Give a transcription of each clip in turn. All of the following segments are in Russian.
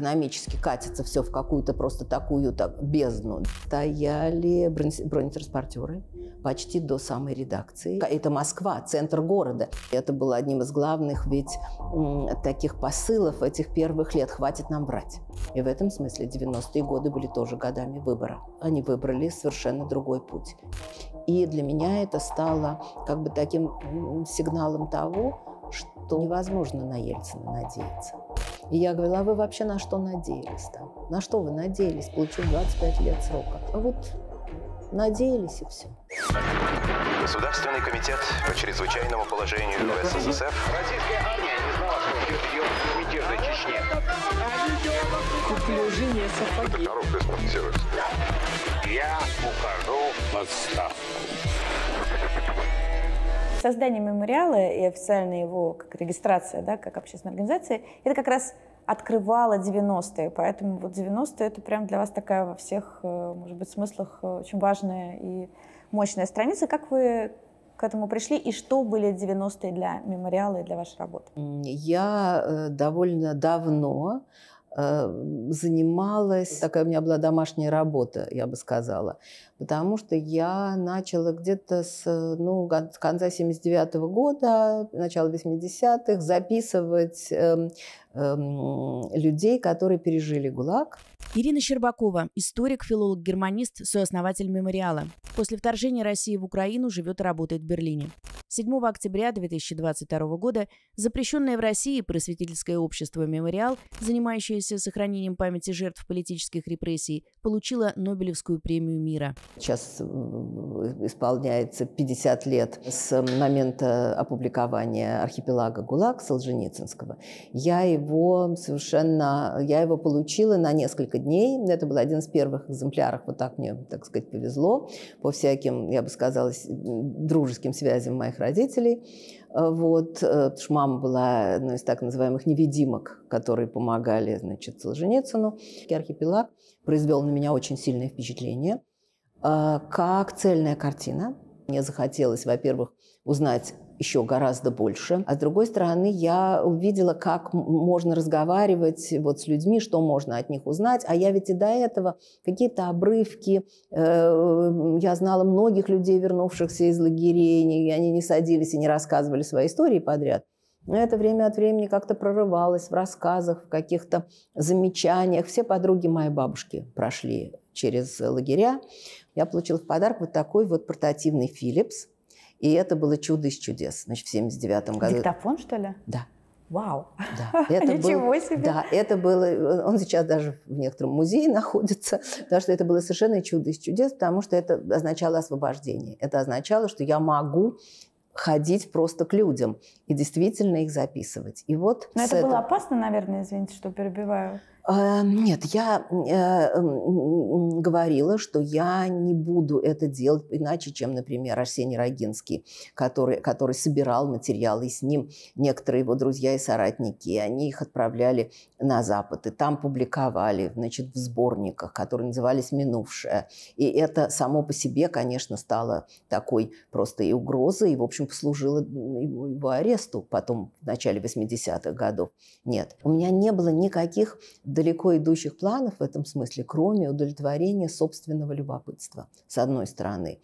экономически катится все в какую-то просто такую так, бездну. Стояли бронетранспортеры почти до самой редакции. Это Москва, центр города. Это было одним из главных ведь таких посылов этих первых лет. Хватит нам брать. И в этом смысле 90-е годы были тоже годами выбора. Они выбрали совершенно другой путь. И для меня это стало как бы таким сигналом того, что невозможно на Ельцина надеяться. И я говорила, а вы вообще на что надеялись там? На что вы надеялись, получив 25 лет срока? А вот надеялись и все. Государственный комитет по чрезвычайному положению в СССР. Российская армия не знала, что ждет ее в мятежной Чечне. Куплю жене сапоги. Коробка из Я ухожу в отставку. Создание мемориала и официальная его как регистрация, да, как общественной организации, это как раз открывало 90-е, поэтому вот 90-е это прям для вас такая во всех, э, может быть, смыслах э, очень важная и мощная страница. Как вы к этому пришли и что были 90-е для мемориала и для вашей работы? Я э, довольно давно Эм, занималась, такая у меня была домашняя работа, я бы сказала, потому что я начала где-то с, э, ну, с конца 79 -го года, начала 80-х записывать э, э, людей, которые пережили ГУЛАГ. Ирина Щербакова, историк, филолог, германист, сооснователь мемориала. После вторжения России в Украину живет и работает в Берлине. 7 октября 2022 года запрещенное в России просветительское общество «Мемориал», занимающееся сохранением памяти жертв политических репрессий, получило Нобелевскую премию мира. Сейчас э, исполняется 50 лет с момента опубликования «Архипелага ГУЛАГ» Солженицынского. Я его совершенно... Я его получила на несколько дней. Это был один из первых экземпляров. Вот так мне, так сказать, повезло по всяким, я бы сказала, дружеским связям моих родителей. Э, вот, э, потому что мама была одной из так называемых невидимок, которые помогали, значит, Солженицыну. «Архипелаг» произвел на меня очень сильное впечатление. Э, как цельная картина. Мне захотелось, во-первых, узнать еще гораздо больше. А с другой стороны, я увидела, как можно разговаривать вот с людьми, что можно от них узнать. А я ведь и до этого какие-то обрывки. Э, я знала многих людей, вернувшихся из лагерей, и они не садились и не рассказывали свои истории подряд. Но это время от времени как-то прорывалось в рассказах, в каких-то замечаниях. Все подруги моей бабушки прошли через лагеря. Я получила в подарок вот такой вот портативный Philips – и это было чудо из чудес, значит, в 79 году. Диктофон, что ли? Да. Вау! Да, это Ничего был, себе! Да, это было... Он сейчас даже в некотором музее находится, потому что это было совершенно чудо из чудес, потому что это означало освобождение. Это означало, что я могу ходить просто к людям и действительно их записывать. И вот Но это было опасно, наверное, извините, что перебиваю. Э, нет, я э, говорила, что я не буду это делать иначе, чем, например, Арсений Рогинский, который, который собирал материалы, и с ним некоторые его друзья и соратники, и они их отправляли на Запад, и там публиковали, значит, в сборниках, которые назывались «Минувшее». И это само по себе, конечно, стало такой просто и угрозой, и, в общем, послужило его аресту потом в начале 80-х годов. Нет, у меня не было никаких далеко идущих планов в этом смысле, кроме удовлетворения собственного любопытства, с одной стороны.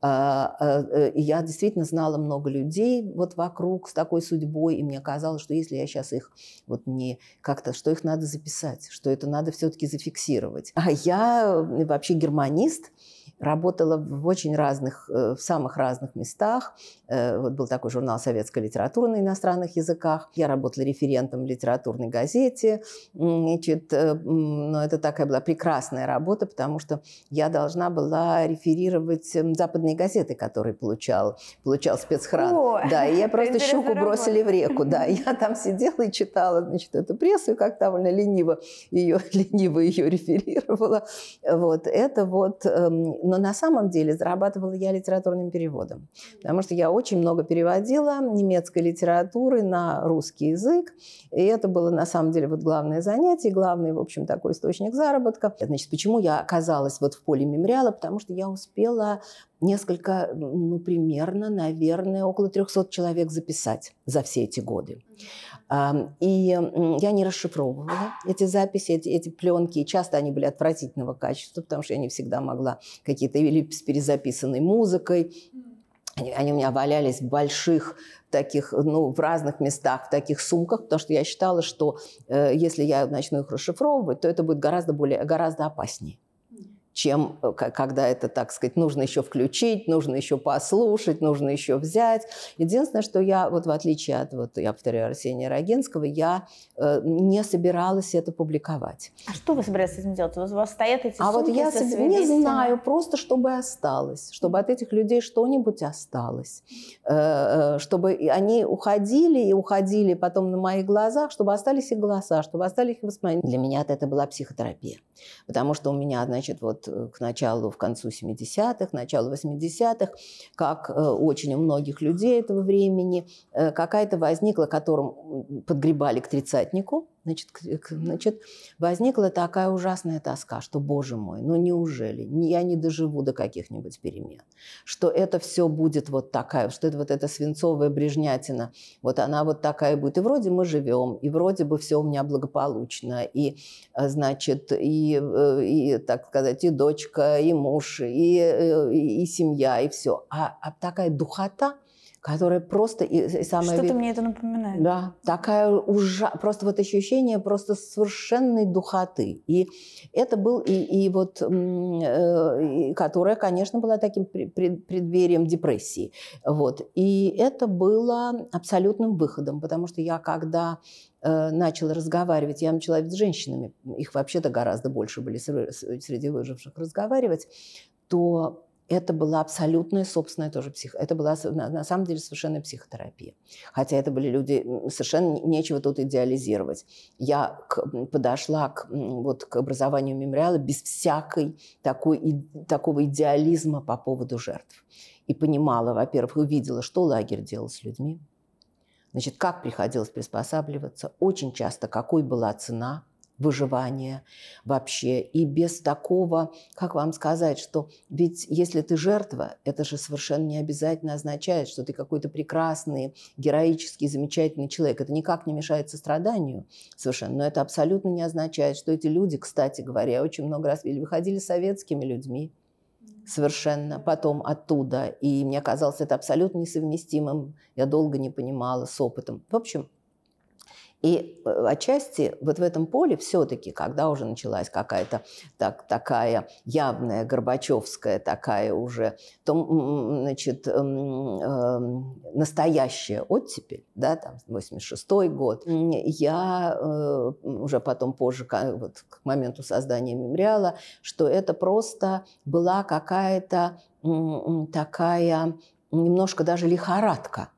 А, а, э, я действительно знала много людей вот вокруг с такой судьбой, и мне казалось, что если я сейчас их вот не как-то, что их надо записать, что это надо все-таки зафиксировать. А я вообще германист – работала в очень разных, э, в самых разных местах. Э, вот был такой журнал «Советская литература» на иностранных языках. Я работала референтом в литературной газете. Значит, э, но это такая была прекрасная работа, потому что я должна была реферировать западные газеты, которые получал, получал спецхран. О, да, и я просто щуку бросили в реку. Да, я там сидела и читала значит, эту прессу, и как довольно лениво ее, лениво ее реферировала. Вот это вот эм, но на самом деле зарабатывала я литературным переводом, потому что я очень много переводила немецкой литературы на русский язык. И это было на самом деле вот главное занятие, главный, в общем, такой источник заработка. Значит, почему я оказалась вот в поле мемориала? Потому что я успела несколько, ну, примерно, наверное, около 300 человек записать за все эти годы. И я не расшифровывала эти записи, эти, эти пленки. Часто они были отвратительного качества, потому что я не всегда могла какие-то или с перезаписанной музыкой. Они у меня валялись в больших таких, ну, в разных местах, в таких сумках, потому что я считала, что э, если я начну их расшифровывать, то это будет гораздо более, гораздо опаснее чем э, когда это, так сказать, нужно еще включить, нужно еще послушать, нужно еще взять. Единственное, что я, вот в отличие от, вот я повторяю, Арсения Рогинского, я э, не собиралась это публиковать. А что вы собираетесь этим делать? У вас стоят эти А вот я себе не знаю, просто чтобы осталось, чтобы от этих людей что-нибудь осталось, э, э чтобы они уходили и уходили потом на моих глазах, чтобы остались их голоса, чтобы остались их воспоминания. Для меня это была психотерапия, потому что у меня, значит, вот к началу, в концу 70-х, началу 80-х, как э, очень у многих людей этого времени, э, какая-то возникла, которым подгребали к тридцатнику, Значит, значит, возникла такая ужасная тоска, что, боже мой, ну неужели я не доживу до каких-нибудь перемен? Что это все будет вот такая, что это вот эта свинцовая брежнятина, вот она вот такая будет. И вроде мы живем, и вроде бы все у меня благополучно, и, а, значит, и, э, и так сказать, и дочка, и муж, и, э, и, и семья, и все. А, а такая духота – которая просто и, и самое... Что-то вид... мне это напоминает. Да, такая ужа... Просто вот ощущение просто совершенной духоты. И это был и, и вот... Э, которая, конечно, была таким преддверием депрессии. Вот. И это было абсолютным выходом, потому что я когда э, начал разговаривать, я начала с женщинами, их вообще-то гораздо больше были среди выживших разговаривать, то это была абсолютная собственная тоже псих... Это была на самом деле совершенно психотерапия. Хотя это были люди, совершенно нечего тут идеализировать. Я к, подошла к, вот, к образованию мемориала без всякой такой, и, такого идеализма по поводу жертв. И понимала, во-первых, увидела, что лагерь делал с людьми, значит, как приходилось приспосабливаться, очень часто какой была цена – выживания вообще. И без такого, как вам сказать, что ведь если ты жертва, это же совершенно не обязательно означает, что ты какой-то прекрасный, героический, замечательный человек. Это никак не мешает состраданию совершенно, но это абсолютно не означает, что эти люди, кстати говоря, очень много раз выходили советскими людьми совершенно потом оттуда. И мне казалось это абсолютно несовместимым. Я долго не понимала с опытом. В общем, и э, отчасти вот в этом поле все-таки, когда уже началась какая-то так, такая явная Горбачевская, такая уже то, значит, эм, эм, настоящая оттепель, да, там 86 год, я э, уже потом позже, э, вот к моменту создания мемориала, что это просто была какая-то такая немножко даже лихорадка –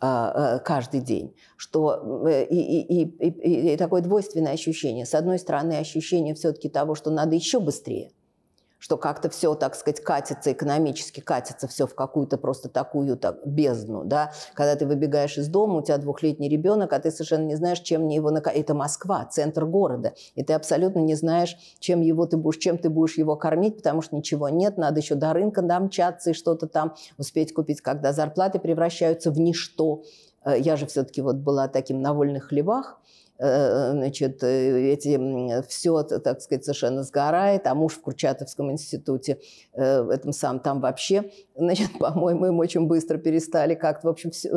а, а, каждый день, что э, и, и, и, и такое двойственное ощущение. С одной стороны, ощущение все-таки того, что надо еще быстрее, что как-то все, так сказать, катится экономически, катится все в какую-то просто такую так, бездну, да, когда ты выбегаешь из дома, у тебя двухлетний ребенок, а ты совершенно не знаешь, чем мне его, накормить. это Москва, центр города, и ты абсолютно не знаешь, чем его ты будешь, чем ты будешь его кормить, потому что ничего нет, надо еще до рынка домчаться и что-то там успеть купить, когда зарплаты превращаются в ничто. Э, я же все-таки вот была таким на вольных хлебах, Э, э, значит, э, эти, все, так сказать, совершенно сгорает, а муж в Курчатовском институте, в этом сам, там вообще, значит, по-моему, им очень быстро перестали как-то, в общем, все,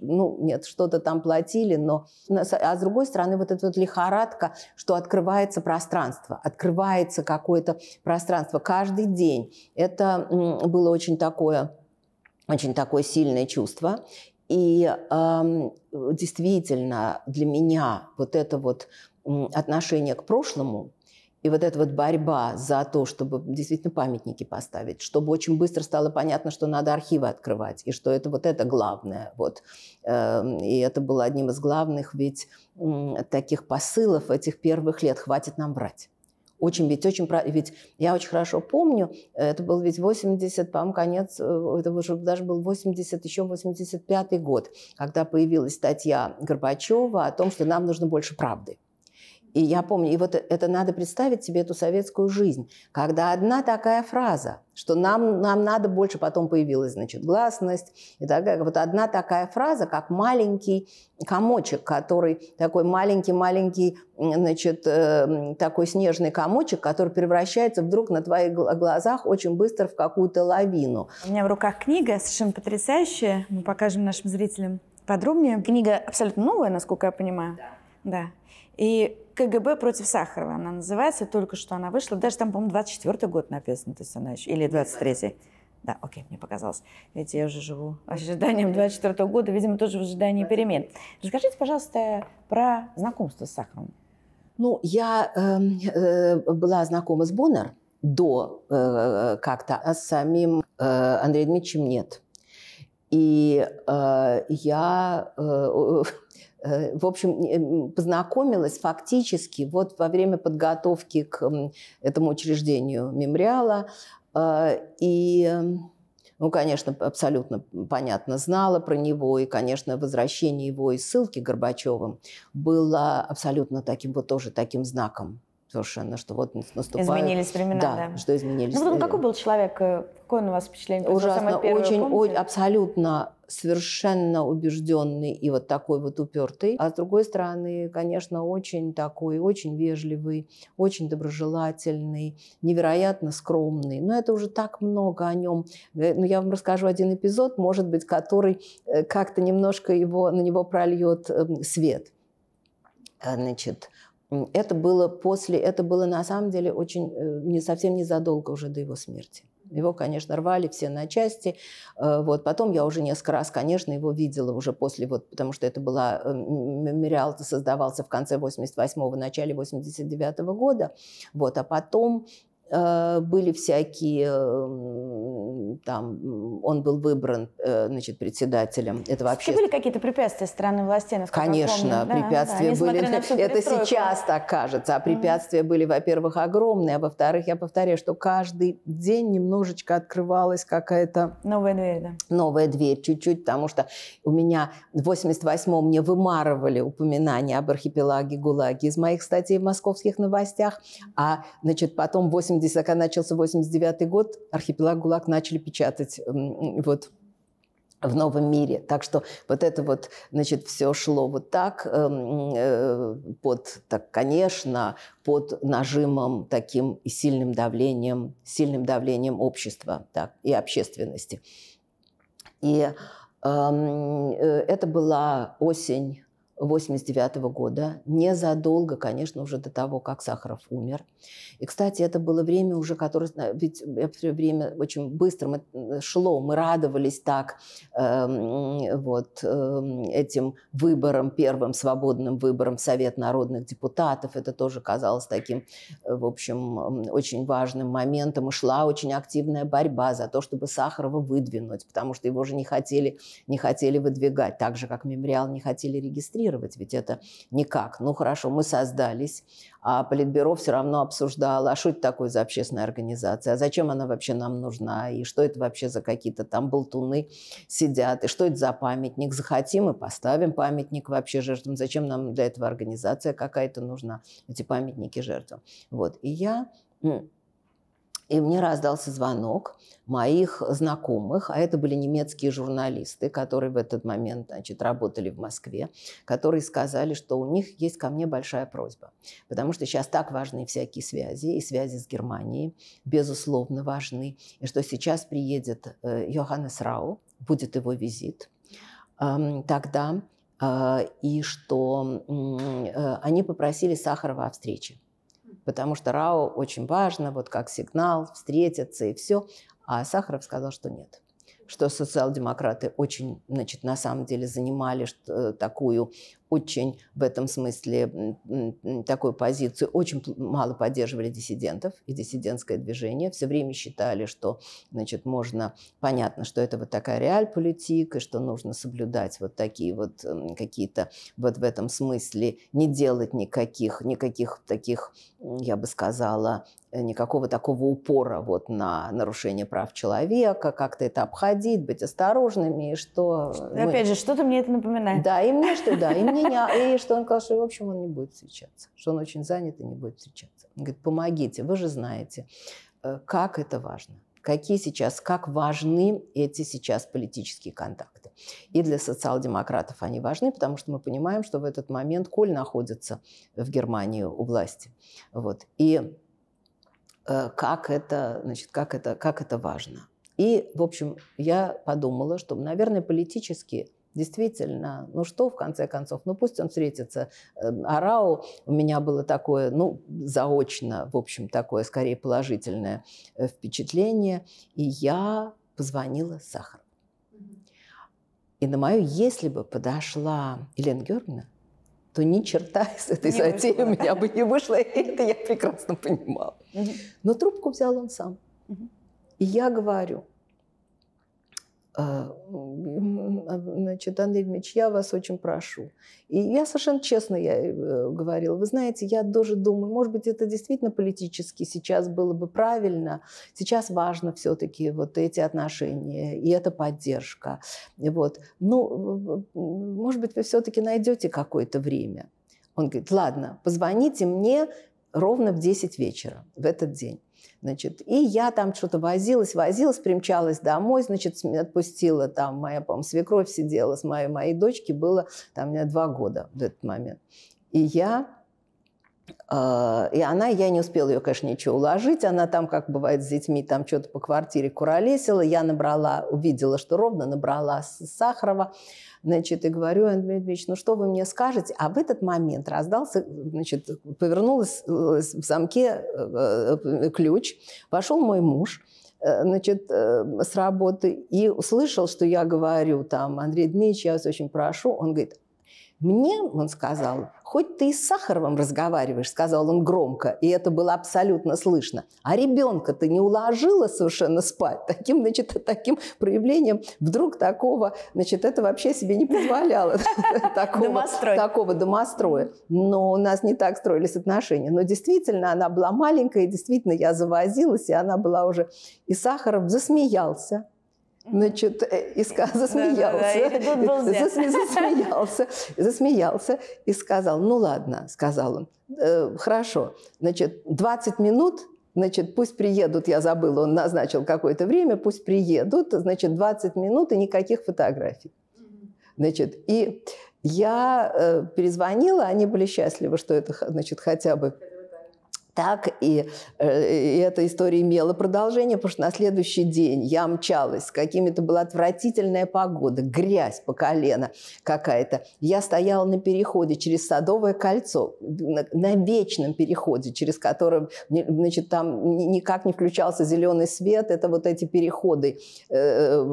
ну, нет, что-то там платили, но... А с другой стороны, вот эта вот лихорадка, что открывается пространство, открывается какое-то пространство каждый день. Это было очень такое очень такое сильное чувство. И э, действительно для меня вот это вот отношение к прошлому и вот эта вот борьба за то, чтобы действительно памятники поставить, чтобы очень быстро стало понятно, что надо архивы открывать, и что это вот это главное. Вот. Эм, и это было одним из главных ведь таких посылов этих первых лет. Хватит нам брать. Очень, ведь очень, ведь я очень хорошо помню, это был ведь 80, по-моему, конец, э, это уже даже был 80, еще 85 год, когда появилась статья Горбачева о том, что нам нужно больше правды. И я помню, и вот это надо представить себе эту советскую жизнь, когда одна такая фраза, что нам, нам надо больше, потом появилась, значит, гласность и такая Вот одна такая фраза, как маленький комочек, который такой маленький-маленький, значит, э, такой снежный комочек, который превращается вдруг на твоих глазах очень быстро в какую-то лавину. У меня в руках книга совершенно потрясающая. Мы покажем нашим зрителям подробнее. Книга абсолютно новая, насколько я понимаю. Да. Да. И КГБ против Сахарова она называется, только что она вышла. Даже там, по-моему, 24-й год написано, то есть она еще, или 23-й. Да, окей, мне показалось. Ведь я уже живу ожиданием 24 -го года, видимо, тоже в ожидании перемен. Расскажите, пожалуйста, про знакомство с Сахаровым. Ну, я эм, э, была знакома с Боннер до э, как-то, а с самим э, Андреем Дмитриевичем нет. И э, я э, Э, в общем, познакомилась фактически вот во время подготовки к этому учреждению мемориала. Э, и э, ну, конечно, абсолютно понятно, знала про него, и, конечно, возвращение его из ссылки Горбачевым было абсолютно таким вот тоже таким знаком совершенно, что вот наступают... Изменились времена, да. да. что изменились. Ну, потом, какой был человек какое он у вас впечатление? Ужасно, очень, о, абсолютно совершенно убежденный и вот такой вот упертый. А с другой стороны, конечно, очень такой, очень вежливый, очень доброжелательный, невероятно скромный. Но это уже так много о нем. Э, Но ну, я вам расскажу один эпизод, может быть, который э, как-то немножко его, на него прольет эм, свет. Э, значит, это было после, это было на самом деле очень, не совсем незадолго уже до его смерти. Его, конечно, рвали все на части. Э, вот. Потом я уже несколько раз, конечно, его видела уже после, вот, потому что это была... Э, мемориал создавался в конце 88-го, начале 89 -го года. Вот. А потом Э, были всякие, там, он был выбран, э, значит, председателем этого вообще. Были какие-то препятствия стороны властей, насколько Конечно, помню. препятствия да, да, были. На всю это сейчас так кажется, а препятствия mm-hmm. были, во-первых, огромные, а во-вторых, я повторяю, что каждый день немножечко открывалась какая-то... Новая дверь, да. Новая дверь, чуть-чуть, потому что у меня в 88-м мне вымарывали упоминания об архипелаге ГУЛАГе из моих статей в московских новостях, а, значит, потом в 80 здесь когда начался 89 год, архипелаг ГУЛАГ начали печатать вот в новом мире. Так что вот это вот, значит, все шло вот так, эм, э, под, так, конечно, под нажимом таким и сильным давлением, сильным давлением общества так, и общественности. И эм, э, это была осень 89 -го года, незадолго, конечно, уже до того, как Сахаров умер. И, кстати, это было время уже, которое, ведь все время очень быстро мы, э, шло, мы радовались так э, вот э, этим выборам первым свободным выбором Совет народных депутатов. Это тоже казалось таким, э, в общем, очень важным моментом. И шла очень активная борьба за то, чтобы Сахарова выдвинуть, потому что его же не хотели, не хотели выдвигать, так же, как мемориал не хотели регистрировать реагировать, ведь это никак. Ну хорошо, мы создались, а Политбюро все равно обсуждало, а что это такое за общественная организация, а зачем она вообще нам нужна, и что это вообще за какие-то там болтуны сидят, и что это за памятник. Захотим и поставим памятник вообще жертвам, зачем нам для этого организация какая-то нужна, эти памятники жертвам. Вот, и я и мне раздался звонок моих знакомых, а это были немецкие журналисты, которые в этот момент значит, работали в Москве, которые сказали, что у них есть ко мне большая просьба, потому что сейчас так важны всякие связи, и связи с Германией, безусловно, важны, и что сейчас приедет э, Йоханнес Рау, будет его визит, эм, тогда э, и что э, они попросили Сахарова о встрече потому что РАО очень важно, вот как сигнал, встретиться и все. А Сахаров сказал, что нет что социал-демократы очень, значит, на самом деле занимали э, такую очень в этом смысле такую позицию, очень мало поддерживали диссидентов и диссидентское движение. Все время считали, что значит, можно, понятно, что это вот такая реаль реальполитика, что нужно соблюдать вот такие вот эм, какие-то вот в этом смысле, не делать никаких, никаких таких, я бы сказала, э, никакого такого упора вот на нарушение прав человека, как-то это обходить, быть осторожными, и что... Э, опять мы... же, что-то мне это напоминает. Да, и мне что, да, и мне меня, и что он сказал, что, в общем, он не будет встречаться, что он очень занят и не будет встречаться. Он говорит, помогите, вы же знаете, э, как это важно какие сейчас, как важны эти сейчас политические контакты. И для социал-демократов они важны, потому что мы понимаем, что в этот момент Коль находится в Германии у власти. Вот. И э, как это, значит, как это, как это важно. И, в общем, я подумала, что, наверное, политически Действительно, ну что, в конце концов, ну пусть он встретится. Арау эм, у меня было такое, ну, заочно, в общем, такое скорее положительное э, впечатление. И я позвонила Сахару. И на мою, если бы подошла Елена Георгиевна, то ни черта из этой не затеи вышло. у меня бы не вышло. И это я прекрасно понимала. Но трубку взял он сам. И я говорю, а, а, значит, Андрей Дмитриевич, я вас очень прошу. И я совершенно честно я э, э, говорила, вы знаете, я тоже думаю, может быть, это действительно политически сейчас было бы правильно. Сейчас важно все-таки вот эти отношения и эта поддержка. Вот. Ну, может быть, вы все-таки найдете какое-то время. Он говорит, ладно, позвоните мне ровно в 10 вечера в этот день. Значит, и я там что-то возилась, возилась, примчалась домой, значит, отпустила там, моя, по свекровь сидела с моей, моей дочки, было там у меня два года в этот момент. И я а, и она, я не успела ее, конечно, ничего уложить. Она там, как бывает с детьми, там что-то по квартире куролесила. Я набрала, увидела, что ровно набрала Сахарова. Значит, и говорю, Андрей Дмитриевич, ну что вы мне скажете? А в этот момент раздался, значит, повернулась э, в замке э, ключ. Вошел мой муж э, значит, с работы и услышал, что я говорю там, Андрей Дмитриевич, я вас очень прошу. Он говорит, мне, он сказал, хоть ты и с Сахаровым разговариваешь», — сказал он громко, и это было абсолютно слышно. «А ребенка ты не уложила совершенно спать?» Таким, значит, таким проявлением вдруг такого, значит, это вообще себе не позволяло. Такого домостроя. Но у нас не так строились отношения. Но действительно, она была маленькая, и действительно я завозилась, и она была уже... И Сахаров засмеялся Значит, э, Иска засмеялся. Да, да, да. засмеялся, засмеялся и сказал, ну ладно, сказал он, э, хорошо, значит, 20 минут, значит, пусть приедут, я забыл, он назначил какое-то время, пусть приедут, значит, 20 минут и никаких фотографий. Значит, и я э, перезвонила, они были счастливы, что это, значит, хотя бы так и, э, и эта история имела продолжение, потому что на следующий день я мчалась, какими-то была отвратительная погода, грязь по колено какая-то. Я стояла на переходе через Садовое кольцо, на, на вечном переходе, через который, значит, там никак не включался зеленый свет. Это вот эти переходы э,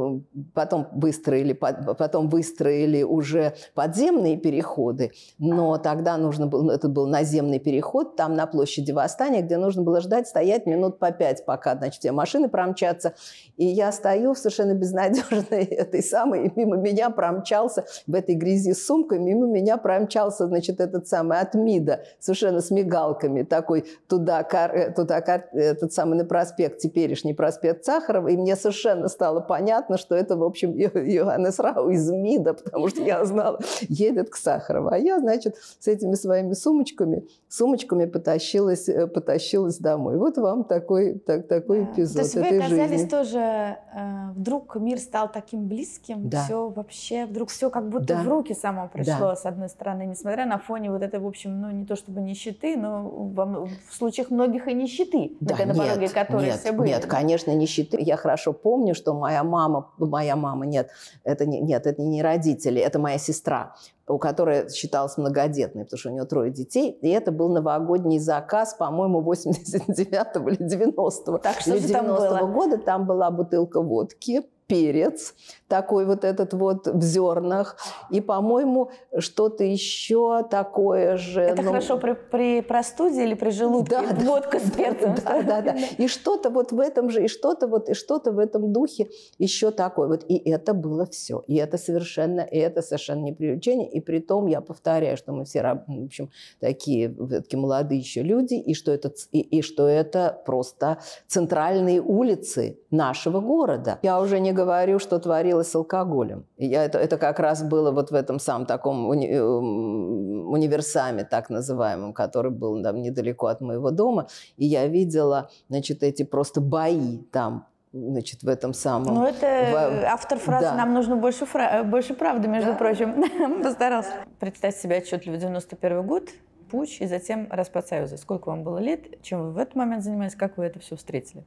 потом выстроили, потом выстроили уже подземные переходы, но тогда нужно было, это был наземный переход, там на площади Восток восстания, где нужно было ждать, стоять минут по пять, пока, значит, все машины промчатся. И я стою в совершенно безнадежной этой самой, и мимо меня промчался в этой грязи сумкой, мимо меня промчался, значит, этот самый от МИДа, совершенно с мигалками, такой туда, э, туда этот самый на проспект, теперешний проспект Сахарова, и мне совершенно стало понятно, что это, в общем, Иоаннес Рау из МИДа, потому что я знала, едет к Сахарову. А я, значит, с этими своими сумочками, сумочками потащилась э, Э, потащилась домой. Вот вам такой, так, такой да. эпизод То есть этой вы оказались жизни. тоже, э, вдруг мир стал таким близким, да. все вообще, вдруг все как будто да. в руки само пришло, да. с одной стороны, несмотря на фоне вот этой, в общем, ну не то чтобы нищеты, но во, в случаях многих и нищеты, да, вот нет, на пороге которой нет, все были. Нет, конечно, нищеты. Я хорошо помню, что моя мама, моя мама, нет, это не, нет, это не родители, это моя сестра у которой считалась многодетной, потому что у нее трое детей. И это был новогодний заказ, по-моему, 89-го или 90-го. Так что или 90-го там было? года. Там была бутылка водки перец, такой вот этот вот в зернах, и, по-моему, что-то еще такое же. Это ну... хорошо при, при простуде или при желудке? Да, да Водка да, с перцем. Да, да, да. И что-то вот в этом же, и что-то вот, и что-то в этом духе еще такое вот. И это было все. И это совершенно, и это совершенно не приключение. И при том, я повторяю, что мы все, в общем, такие, такие молодые еще люди, и что это, и, и что это просто центральные улицы нашего города. Я уже не говорю говорю, что творилось с алкоголем. я, это, это как раз было вот в этом самом таком уни, эм, универсаме, так называемом, который был там недалеко от моего дома. И я видела, значит, эти просто бои там значит, в этом самом... Ну, это автор фразы да. «Нам нужно больше, фра... Э, больше правды», между да. прочим. Постарался. Представь себя отчетливо 91 год, путь и затем распад Союза. Сколько вам было лет, чем вы в этот момент занимались, как вы это все встретили?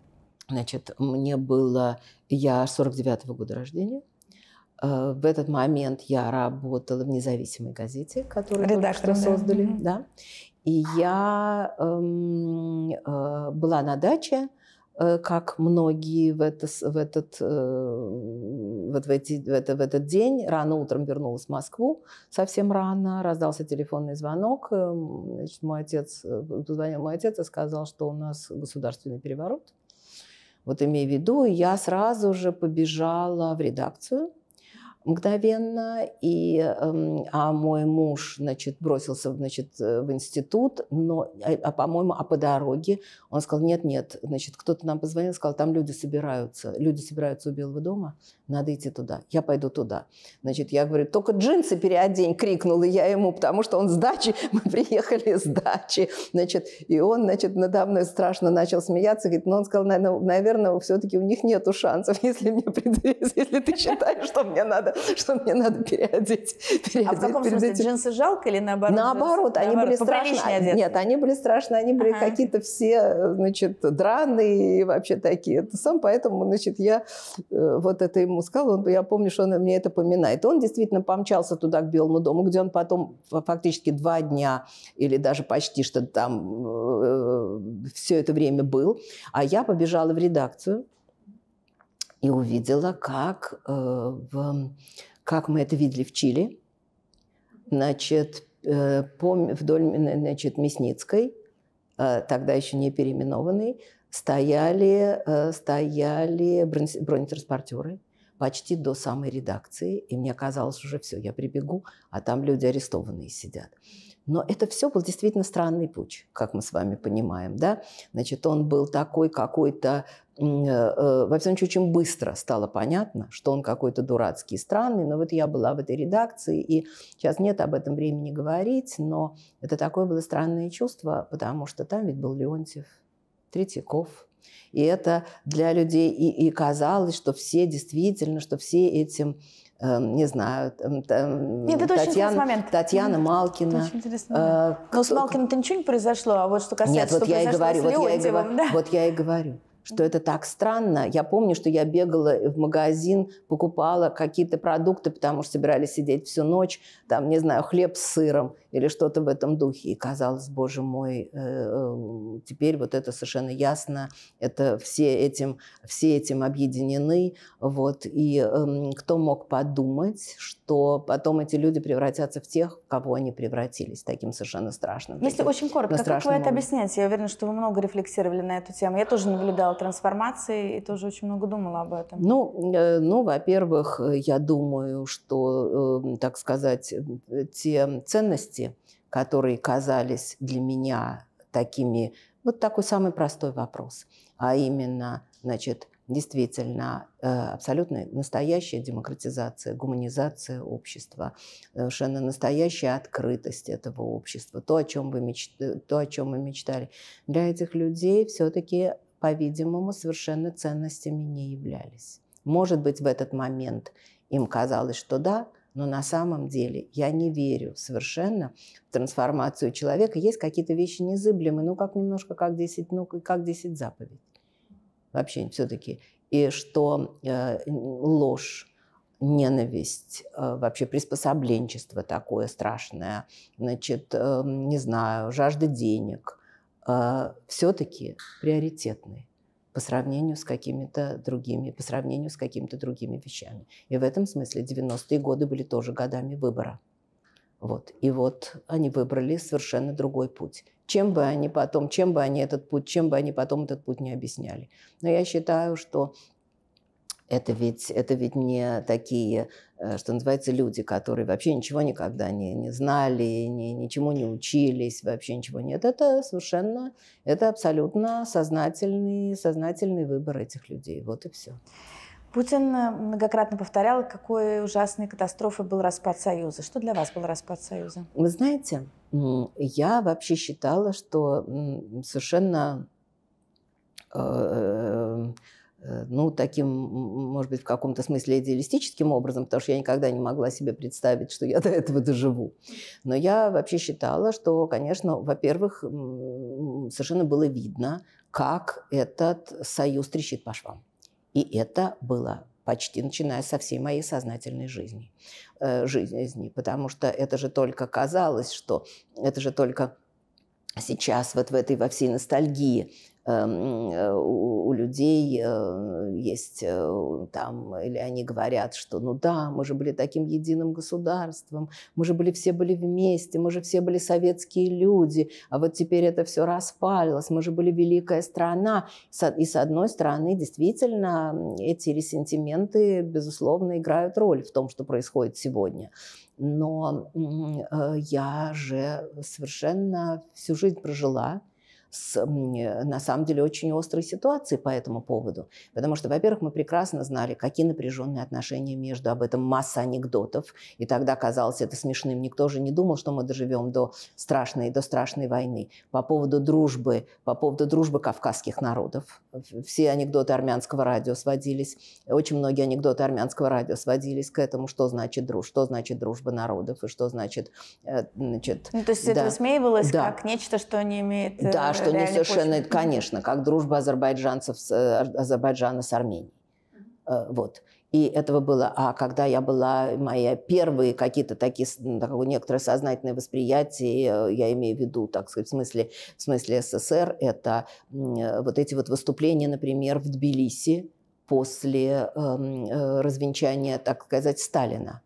Значит, мне было... Я 49-го года рождения. Э, в этот момент я работала в независимой газете, которую Редактор, что создали. Да. Да. И я эм, э, была на даче, э, как многие в, это, в, этот, э, вот в, эти, в, это, в этот день. Рано утром вернулась в Москву, совсем рано. Раздался телефонный звонок. Эм, значит, мой отец, э, позвонил мой отец и сказал, что у нас государственный переворот. Вот имей в виду, я сразу же побежала в редакцию, мгновенно, и, эм, а мой муж, значит, бросился, значит, э, в институт, но, э, а, по-моему, а по дороге он сказал, нет-нет, значит, кто-то нам позвонил, сказал, там люди собираются, люди собираются у Белого дома, надо идти туда, я пойду туда. Значит, я говорю, только джинсы переодень, крикнула я ему, потому что он с дачи, мы приехали с дачи, значит, и он, значит, надо мной страшно начал смеяться, говорит, но он сказал, наверное, все-таки у них нету шансов, если мне если ты считаешь, что мне надо что мне надо переодеть. переодеть а в каком переодеть. смысле? Джинсы жалко или наоборот? Наоборот, они наоборот, были страшные. Нет, они были страшные, они были ага. какие-то все, значит, драные и вообще такие. Это сам, поэтому, значит, я э, вот это ему сказала, он, я помню, что он мне это поминает. Он действительно помчался туда, к Белому дому, где он потом фактически два дня или даже почти что там э, э все это время был. А я побежала в редакцию, и увидела, как, э, в, как мы это видели в Чили. Значит, э, по, вдоль э, значит, Мясницкой, э, тогда еще не переименованной, стояли, э, стояли бронетранспортеры почти до самой редакции. И мне казалось уже все, я прибегу, а там люди арестованные сидят. Но это все был действительно странный путь, как мы с вами понимаем. Да? Значит, он был такой какой-то... Э, э, во всяком случае, очень быстро стало понятно, что он какой-то дурацкий, странный. Но вот я была в этой редакции, и сейчас нет об этом времени говорить, но это такое было странное чувство, потому что там ведь был Леонтьев, Третьяков, и это для людей и, и казалось, что все действительно, что все этим Эм, не знаю, там, эм, эм, Нет, это Татьяна, момент. Татьяна Малкина. Это очень интересный э, Но с Малкиной-то ничего не произошло, а вот что касается, Нет, вот что я и говорю, вот я и говорю, да? вот я и говорю что это так странно. Я помню, что я бегала в магазин, покупала какие-то продукты, потому что собирались сидеть всю ночь, там, не знаю, хлеб с сыром или что-то в этом духе. И казалось, боже мой, э, э, теперь вот это совершенно ясно, это все этим, все этим объединены. Вот. И эм, кто мог подумать, что потом эти люди превратятся в тех, кого они превратились, таким совершенно страшным. Если таким, очень коротко, как вы это объясняете? Я уверена, что вы много рефлексировали на эту тему. Я тоже наблюдала трансформации и тоже очень много думала об этом. Ну, э, ну во-первых, я думаю, что, так сказать, те ценности, которые казались для меня такими, вот такой самый простой вопрос, а именно, значит, действительно э, абсолютно настоящая демократизация, гуманизация общества, совершенно настоящая открытость этого общества, то, о чем, вы мечт... Э, то, о чем мы мечтали. Для этих людей все-таки, по-видимому, совершенно ценностями не являлись. Может быть, в этот момент им казалось, что да, но на самом деле я не верю совершенно в трансформацию человека. Есть какие-то вещи незыблемые, ну как немножко, как 10, ну как 10 заповедей. Вообще все-таки. И что э, ложь, ненависть, э, вообще приспособленчество такое страшное, значит, э, не знаю, жажда денег, э, все-таки приоритетные по сравнению с какими-то другими, по сравнению с какими-то другими вещами. И в этом смысле 90-е годы были тоже годами выбора. Вот. И вот они выбрали совершенно другой путь. Чем бы они потом, чем бы они этот путь, чем бы они потом этот путь не объясняли. Но я считаю, что это ведь, это ведь не такие, э, что называется, люди, которые вообще ничего никогда не, не знали, ни, ничему не учились, вообще ничего нет. Это совершенно, это абсолютно сознательный, сознательный выбор этих людей. Вот и все. Путин э, многократно повторял, какой ужасной катастрофой был распад Союза. Что для вас был распад Союза? Вы знаете, я вообще считала, что совершенно э, Э, ну, таким, может быть, в каком-то смысле идеалистическим образом, потому что я никогда не могла себе представить, что я до этого доживу. Но я вообще считала, что, конечно, во-первых, совершенно было видно, как этот союз трещит по швам. И это было почти начиная со всей моей сознательной жизни. Э, жизни потому что это же только казалось, что это же только сейчас вот в этой во всей ностальгии Эм, э, у, людей э, есть э, там, или они говорят, что ну да, мы же были таким единым государством, мы же были все были вместе, мы же все были советские люди, а вот теперь это все распалилось, мы же были великая страна. И с одной стороны, действительно, эти ресентименты, безусловно, играют роль в том, что происходит сегодня. Но я же совершенно всю жизнь прожила с, э, на самом деле, очень острой ситуацией по этому поводу. Потому что, во-первых, мы прекрасно знали, какие напряженные отношения между, об этом масса анекдотов. И тогда казалось это смешным. Никто же не думал, что мы доживем до страшной, до страшной войны. По поводу дружбы, по поводу дружбы кавказских народов. Все анекдоты армянского радио сводились, очень многие анекдоты армянского радио сводились к этому, что значит дружба, что значит дружба народов и что значит... Э, значит ну, то есть да, это высмеивалось да, как нечто, что не имеет... Да, э, что несовершенно, конечно, как дружба азербайджанцев с, э, Азербайджана с Арменией. Э, вот. И этого было. А когда я была, мои первые какие-то такие, такое некоторое сознательное восприятие, э, я имею в виду, так сказать, в смысле, в смысле СССР, это вот эти вот выступления, например, в Тбилиси после эм, развенчания, так сказать, Сталина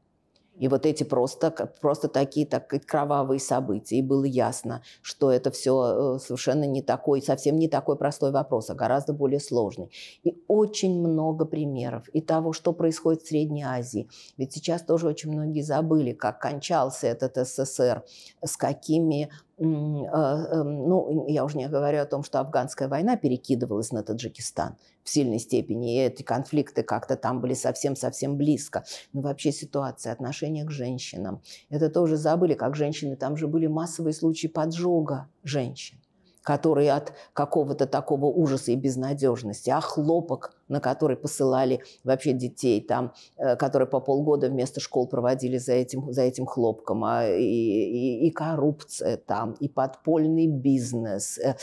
и вот эти просто, просто такие так, кровавые события. И было ясно, что это все э, совершенно не такой, совсем не такой простой вопрос, а гораздо более сложный. И очень много примеров и того, что происходит в Средней Азии. Ведь сейчас тоже очень многие забыли, как кончался этот СССР, с какими а, эм, ну, я уже не говорю о том, что афганская война перекидывалась на Таджикистан в сильной степени, и эти конфликты как-то там были совсем-совсем близко. Но вообще ситуация, отношение к женщинам. Это тоже забыли, как женщины, там же были массовые случаи поджога женщин который от какого-то такого ужаса и безнадежности, а хлопок, на который посылали вообще детей, там, э, которые по полгода вместо школ проводили за этим, за этим хлопком, а и, и, и коррупция там, и подпольный бизнес, э,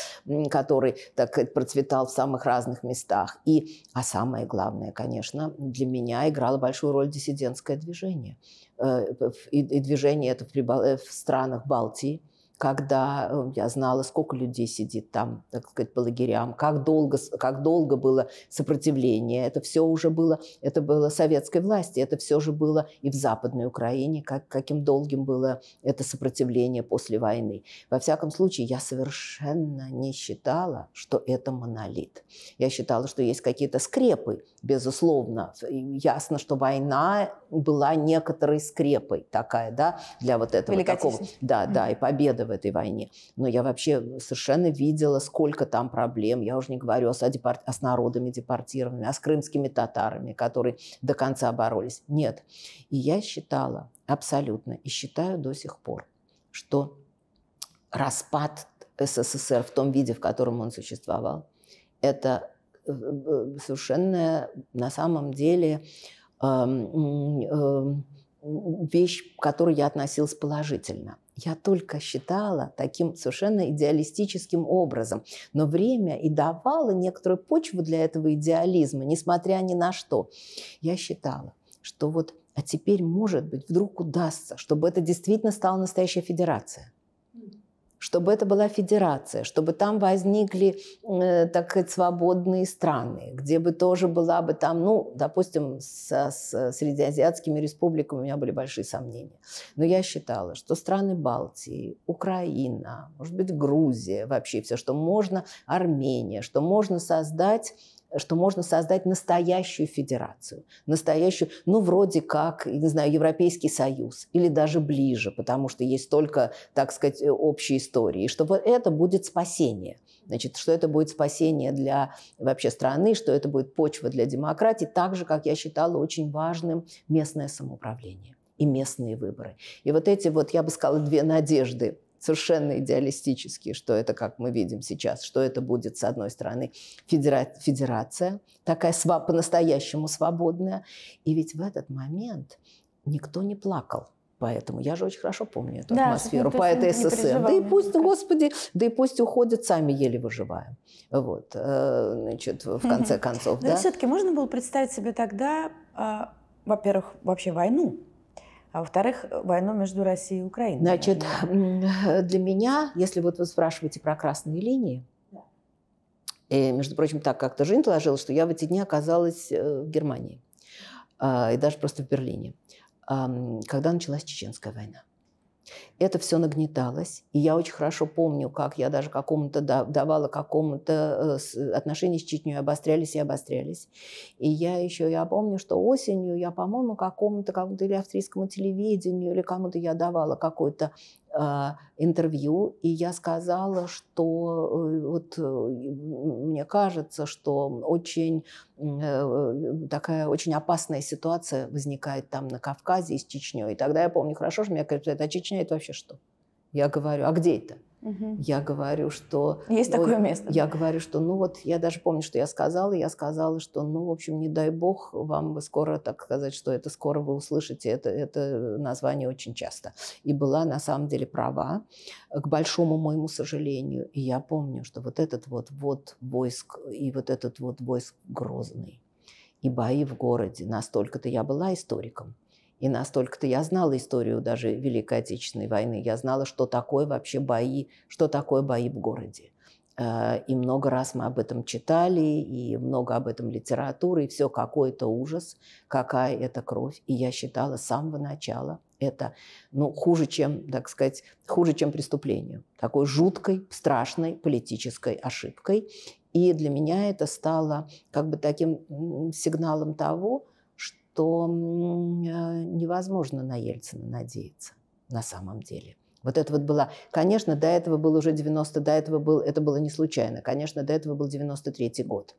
который так процветал в самых разных местах. И, а самое главное, конечно, для меня играло большую роль диссидентское движение. Э, и, и движение это в, в странах Балтии – когда э, я знала, сколько людей сидит там, так сказать, по лагерям, как долго, как долго было сопротивление. Это все уже было, это было советской власти, это все же было и в Западной Украине, как, каким долгим было это сопротивление после войны. Во всяком случае, я совершенно не считала, что это монолит. Я считала, что есть какие-то скрепы безусловно. ясно, что война была некоторой скрепой такая, да, для вот этого такого. Да, да, и победа в этой войне. Но я вообще совершенно видела, сколько там проблем. Я уже не говорю о, депорт... о а с народами депортированными, а с крымскими татарами, которые до конца боролись. Нет. И я считала абсолютно, и считаю до сих пор, что распад СССР в том виде, в котором он существовал, это совершенно на самом деле эм, эм, вещь, к которой я относилась положительно. Я только считала таким совершенно идеалистическим образом. Но время и давало некоторую почву для этого идеализма, несмотря ни на что. Я считала, что вот а теперь, может быть, вдруг удастся, чтобы это действительно стала настоящая федерация чтобы это была федерация, чтобы там возникли, э, так сказать, свободные страны, где бы тоже была бы там, ну, допустим, со, с среднеазиатскими республиками у меня были большие сомнения. Но я считала, что страны Балтии, Украина, может быть, Грузия, вообще все, что можно, Армения, что можно создать что можно создать настоящую федерацию, настоящую, ну, вроде как, не знаю, Европейский Союз или даже ближе, потому что есть только, так сказать, э, общие истории, чтобы это будет спасение. Значит, что это будет спасение для вообще страны, что это будет почва для демократии, так же, как я считала очень важным местное самоуправление и местные выборы. И вот эти вот, я бы сказала, две надежды – совершенно идеалистические, что это, как мы видим сейчас, что это будет, с одной стороны, федера... федерация, такая сва... по-настоящему свободная. И ведь в этот момент никто не плакал. Поэтому я же очень хорошо помню эту да, атмосферу по этой СССР. Да и пусть, господи, да и пусть уходят, сами еле выживаем. Вот, э, значит, в конце концов. Но да? все-таки можно было представить себе тогда, а, во-первых, вообще войну, а во-вторых, э, войну между Россией и Украиной. Значит, для меня, если вот вы спрашиваете про красные линии, и, э, между прочим, так как-то жизнь сложилась, что я в эти дни оказалась э, в Германии а, и даже просто в Берлине, когда началась Чеченская война. Это все нагнеталось. И я очень хорошо помню, как я даже какому-то давала какому-то э, отношения с Чечней обострялись и обострялись. И я еще, я помню, что осенью я, по-моему, какому-то, какому-то или австрийскому телевидению, или кому-то я давала какой-то Э, интервью, и я сказала, что э, вот э, мне кажется, что очень такая очень опасная ситуация возникает там на Кавказе и с Чечней. И тогда я помню хорошо, что меня говорят, а Чечня это вообще что? Я говорю, а где это? Угу. Я говорю, что... Есть вот, ну, такое место. Я говорю, что, ну вот, я даже помню, что я сказала, я сказала, что, ну, в общем, не дай бог вам бы скоро, так сказать, что это скоро вы услышите это, это название очень часто. И была, на самом деле, права, к большому моему сожалению. И я помню, что вот этот вот вот войск и вот этот вот войск Грозный и бои в городе. Настолько-то я была историком. И настолько-то я знала историю даже Великой Отечественной войны. Я знала, что такое вообще бои, что такое бои в городе. Э, и много раз мы об этом читали, и много об этом литературы, и все, какой это ужас, какая это кровь. И я считала с самого начала это ну, хуже, чем, так сказать, хуже, чем преступлению, Такой жуткой, страшной политической ошибкой. И для меня это стало как бы таким сигналом того, то э, невозможно на Ельцина надеяться на самом деле. Вот это вот было, конечно, до этого был уже 90, до этого был, это было не случайно, конечно, до этого был 93 год.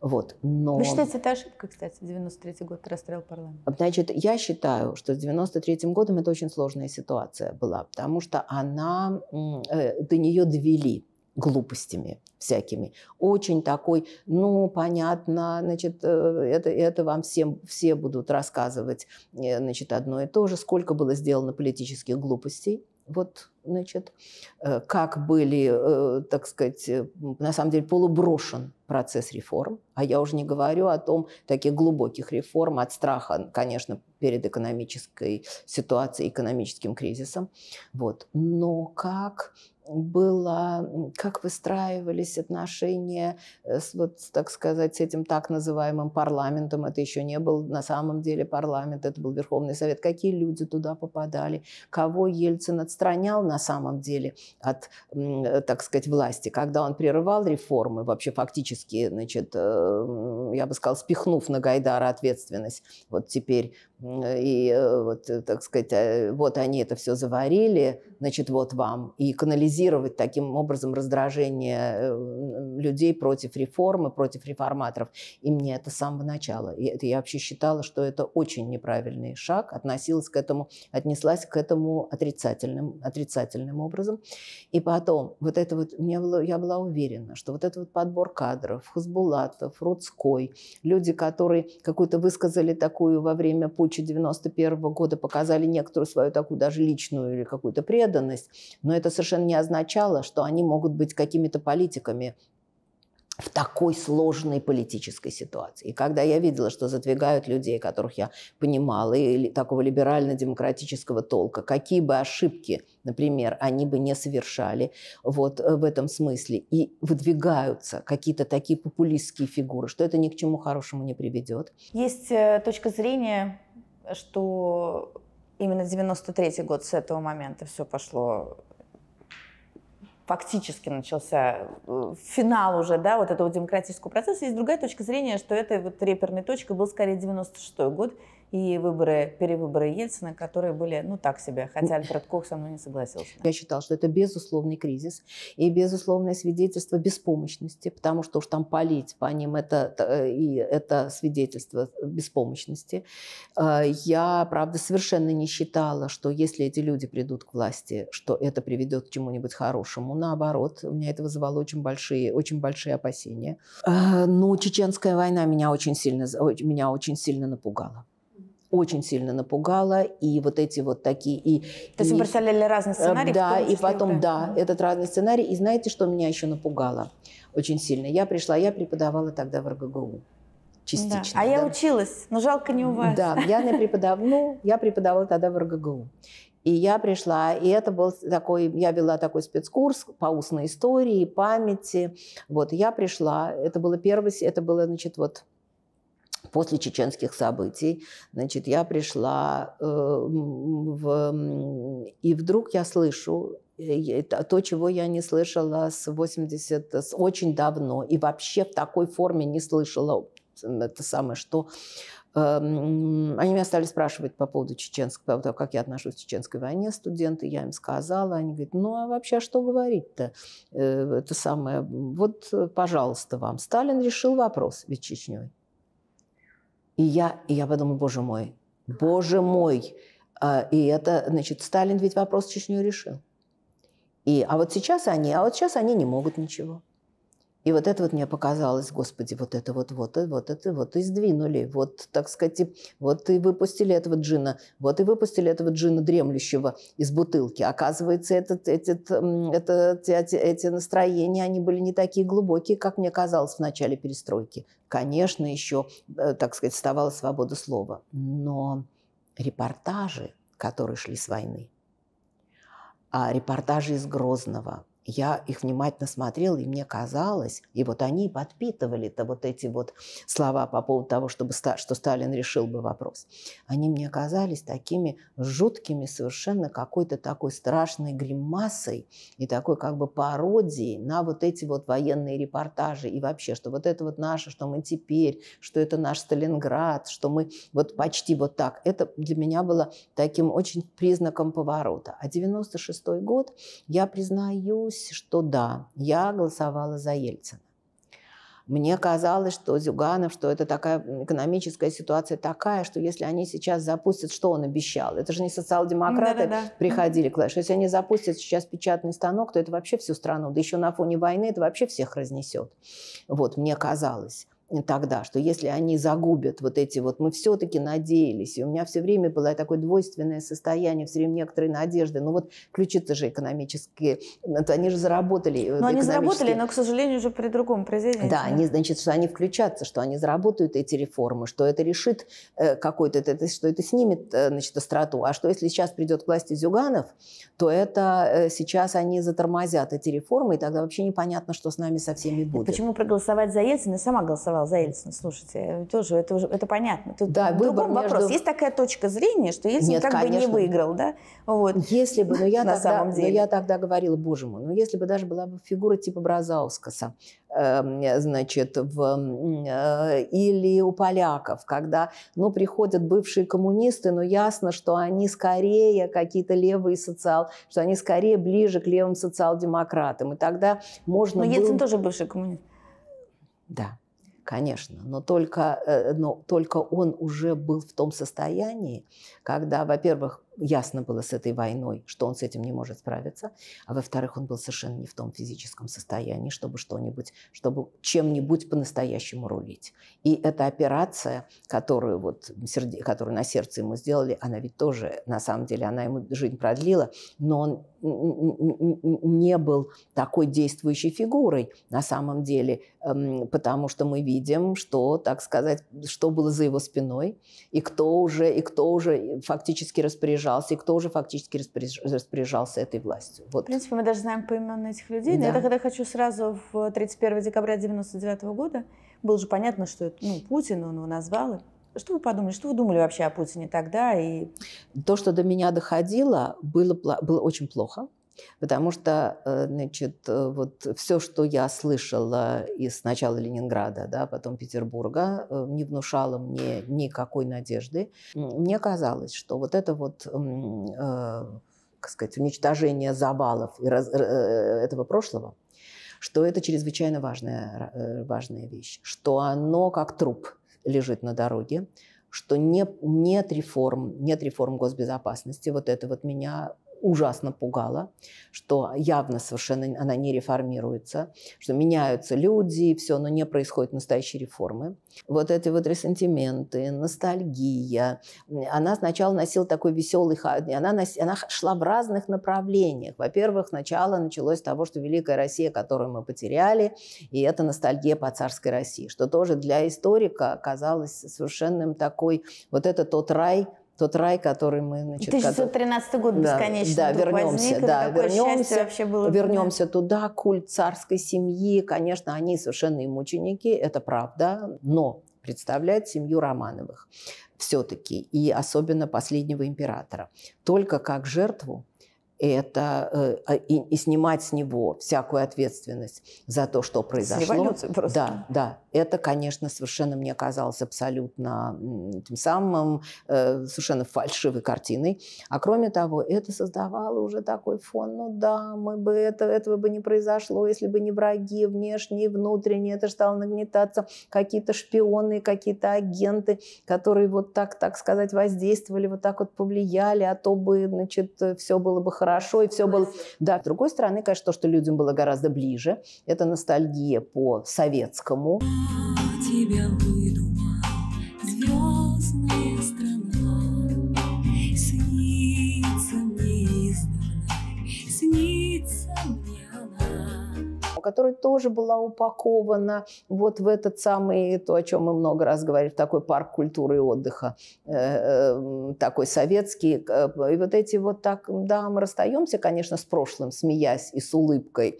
Вот, но... Вы считаете, это ошибка, кстати, 93-й год расстрел парламента? Значит, я считаю, что с 93-м годом это очень сложная ситуация была, потому что она, э, до нее довели глупостями всякими. Очень такой, ну, понятно, значит, э, это, это вам всем, все будут рассказывать, э, значит, одно и то же. Сколько было сделано политических глупостей, вот, значит, э, как были, так сказать, на самом деле полуброшен процесс реформ, а я уже не говорю о том, таких глубоких реформ, от страха, конечно, перед экономической ситуацией, экономическим кризисом. Вот. Но как было, как выстраивались отношения э, с, вот, так сказать, с этим так называемым парламентом. Это еще не был на самом деле парламент, это был Верховный Совет. Какие люди туда попадали? Кого Ельцин отстранял на самом деле от, э, так сказать, власти, когда он прерывал реформы, вообще фактически фактически, значит, э, я бы сказал, спихнув на Гайдара ответственность, вот теперь Э, и э, вот, э, так сказать, вот они это все заварили, значит, вот вам. И канализировать таким образом раздражение людей против реформы, против реформаторов. И мне это с самого начала. И это, я вообще считала, что это очень неправильный шаг, относилась к этому, отнеслась к этому отрицательным, отрицательным образом. И потом, вот это вот, мне было, я была уверена, что вот этот вот подбор кадров, Хазбулатов, Рудской, люди, которые какую-то высказали такую во время пути случае 91 года показали некоторую свою такую даже личную или какую-то преданность, но это совершенно не означало, что они могут быть какими-то политиками в такой сложной политической ситуации. И когда я видела, что задвигают людей, которых я понимала, и такого либерально-демократического толка, какие бы ошибки, например, они бы не совершали вот э, в этом смысле, и выдвигаются какие-то такие популистские фигуры, что это ни к чему хорошему не приведет. Есть э, точка зрения что именно 93-й год с этого момента все пошло фактически начался э, финал уже, да, вот этого демократического процесса. Есть другая точка зрения, что этой вот реперной точкой был скорее 96-й год, и выборы, перевыборы Ельцина, которые были, ну, так себе, хотя ну, Альфред Кох со мной не согласился. Я считал, что это безусловный кризис и безусловное свидетельство беспомощности, потому что уж там палить по ним это, э, и это свидетельство беспомощности. Э, я, правда, совершенно не считала, что если эти люди придут к власти, что это приведет к чему-нибудь хорошему. Наоборот, у меня это вызывало очень большие, очень большие опасения. Э, Но ну, чеченская война меня очень сильно, меня очень сильно напугала очень сильно напугало, и вот эти вот такие... И, То и, есть вы представляли разные э, сценарии? Да, и потом, да, этот разный сценарий. И знаете, что меня еще напугало очень сильно? Я пришла, я преподавала тогда в РГГУ частично. А да. А да? я училась, но жалко не у вас. Да, я не преподав ну, я преподавала тогда в РГГУ. И я пришла, и это был такой, я вела такой спецкурс по устной истории, памяти. Вот, я пришла, это было первое, это было, значит, вот после чеченских событий, значит, я пришла э, в, и вдруг я слышу э, то, чего я не слышала с 80, с очень давно, и вообще в такой форме не слышала это самое, что э, они меня стали спрашивать по поводу чеченского, по поводу как я отношусь к чеченской войне, студенты, я им сказала, они говорят, ну а вообще что говорить-то? Э, это самое, вот, пожалуйста, вам. Сталин решил вопрос ведь Чечней. И я, и я подумала, боже мой, боже мой. А, и это, значит, Сталин ведь вопрос Чечню решил. И, а вот сейчас они, а вот сейчас они не могут ничего. И вот это вот мне показалось, господи, вот это вот, вот, это вот это вот и сдвинули. Вот, так сказать, вот и выпустили этого джина, вот и выпустили этого джина дремлющего из бутылки. Оказывается, этот, этот, этот, эти, эти настроения, они были не такие глубокие, как мне казалось в начале перестройки конечно, еще, э, так сказать, вставала свобода слова. Но репортажи, которые шли с войны, а репортажи из Грозного, я их внимательно смотрела, и мне казалось, и вот они подпитывали-то вот эти вот слова по поводу того, чтобы, что Сталин решил бы вопрос. Они мне казались такими жуткими, совершенно какой-то такой страшной гримасой и такой как бы пародией на вот эти вот военные репортажи и вообще, что вот это вот наше, что мы теперь, что это наш Сталинград, что мы вот почти вот так. Это для меня было таким очень признаком поворота. А 96 год, я признаюсь, убедилась, что да, я голосовала за Ельцина. Мне казалось, что Зюганов, что это такая экономическая ситуация такая, что если они сейчас запустят, что он обещал? Это же не социал-демократы Да-да-да. приходили к власти. Если они запустят сейчас печатный станок, то это вообще всю страну, да еще на фоне войны это вообще всех разнесет. Вот, мне казалось тогда, что если они загубят вот эти вот, мы все-таки надеялись, и у меня все время было такое двойственное состояние, все время некоторые надежды, ну вот ключи-то же экономические, они же заработали. Э, но они заработали, но, к сожалению, уже при другом президенте. Да, они, значит, что они включатся, что они заработают эти реформы, что это решит э, какой-то, это, что это снимет, э, значит, остроту, а что если сейчас придет к власти Зюганов, то это сейчас они затормозят эти реформы, и тогда вообще непонятно, что с нами со всеми будет. Почему проголосовать за Ельцина? сама голосовала голосовал за Ельцина. Слушайте, э, тоже это это понятно. Тут да, другой между... вопрос. Есть такая точка зрения, что Ельцин Нет, как конечно. бы не выиграл, да? Вот. Если бы, но я, на тогда, самом деле. но я тогда говорила, боже мой, ну если бы даже была бы фигура типа Бразаускаса, эм, значит, в, э, или у поляков, когда, ну, приходят бывшие коммунисты, но ясно, что они скорее какие-то левые социал, что они скорее ближе к левым социал-демократам. И тогда можно... Но было... Ельцин тоже бывший коммунист. Да конечно, но только, э, но только он уже был в том состоянии, когда, во-первых, ясно было с этой войной, что он с этим не может справиться, а во-вторых, он был совершенно не в том физическом состоянии, чтобы что-нибудь, чтобы чем-нибудь по-настоящему рулить. И эта операция, которую, вот, которую на сердце ему сделали, она ведь тоже, на самом деле, она ему жизнь продлила, но он не был такой действующей фигурой на самом деле, эм, потому что мы видим, что, так сказать, что было за его спиной, и кто уже, и кто уже фактически распоряжался, и кто уже фактически распоряжался этой властью. Вот. В принципе, мы даже знаем по именам этих людей. Да. Но я тогда хочу сразу в 31 декабря 1999 года, было же понятно, что это ну, Путин, он его назвал, что вы подумали? Что вы думали вообще о Путине тогда? И... То, что до меня доходило, было, было очень плохо. Потому что, э, значит, э, вот все, что я слышала из сначала Ленинграда, да, потом Петербурга, э, не внушало мне никакой надежды. Мне казалось, что вот это вот, как сказать, уничтожение завалов и раз, этого прошлого, что это чрезвычайно важная, важная вещь, что оно как труп – лежит на дороге, что не, нет реформ, нет реформ госбезопасности. Вот это вот меня ужасно пугало, что явно совершенно она не реформируется, что меняются люди, и все, но не происходит настоящие реформы. Вот эти вот ресентименты, ностальгия. Она сначала носила такой веселый... Она, нос... она шла в разных направлениях. Во-первых, сначала началось с того, что Великая Россия, которую мы потеряли, и это ностальгия по царской России, что тоже для историка оказалось совершенным такой... Вот это тот рай, тот рай, который мы... Значит, 1913 который... год бесконечно да, да, вернемся, возник, да, вернемся, вообще было вернемся туда, культ царской семьи, конечно, они совершенные мученики, это правда, но представляет семью Романовых все-таки, и особенно последнего императора, только как жертву это э, а, и, и снимать с него всякую ответственность за то, что произошло. С просто. Да, да. Это, конечно, совершенно мне казалось абсолютно тем самым э, совершенно фальшивой картиной. А кроме того, это создавало уже такой фон. Ну да, мы бы это этого бы не произошло, если бы не враги внешние, внутренние. Это стало нагнетаться какие-то шпионы, какие-то агенты, которые вот так, так сказать, воздействовали, вот так вот повлияли, а то бы, значит, все было бы хорошо хорошо, и все было... Да, с другой стороны, конечно, то, что людям было гораздо ближе, это ностальгия по советскому. Тебя которая тоже была упакована вот в этот самый, то, о чем мы много раз говорили, такой парк культуры и отдыха, э, эм, такой советский. Э, и вот эти вот так, да, мы расстаемся, конечно, с прошлым, смеясь и с улыбкой,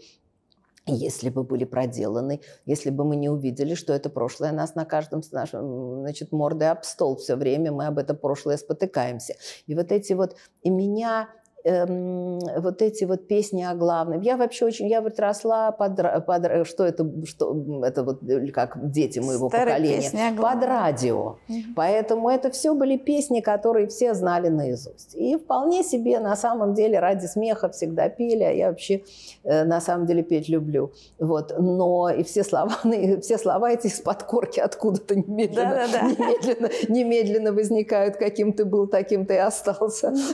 если бы были проделаны, если бы мы не увидели, что это прошлое нас на каждом с нашим, значит, мордой об стол все время, мы об это прошлое спотыкаемся. И вот эти вот, и меня Эм, вот эти вот песни о главном. Я вообще очень, я вот росла под, под что это, что это вот как дети моего Старые поколения, под радио. Поэтому это все были песни, которые все знали наизусть. И вполне себе на самом деле ради смеха всегда пели, а я вообще э, на самом деле петь люблю. Вот, но и все слова, и все слова эти из-под корки откуда-то немедленно, да, да, да. немедленно, немедленно возникают, каким ты был, таким ты и остался.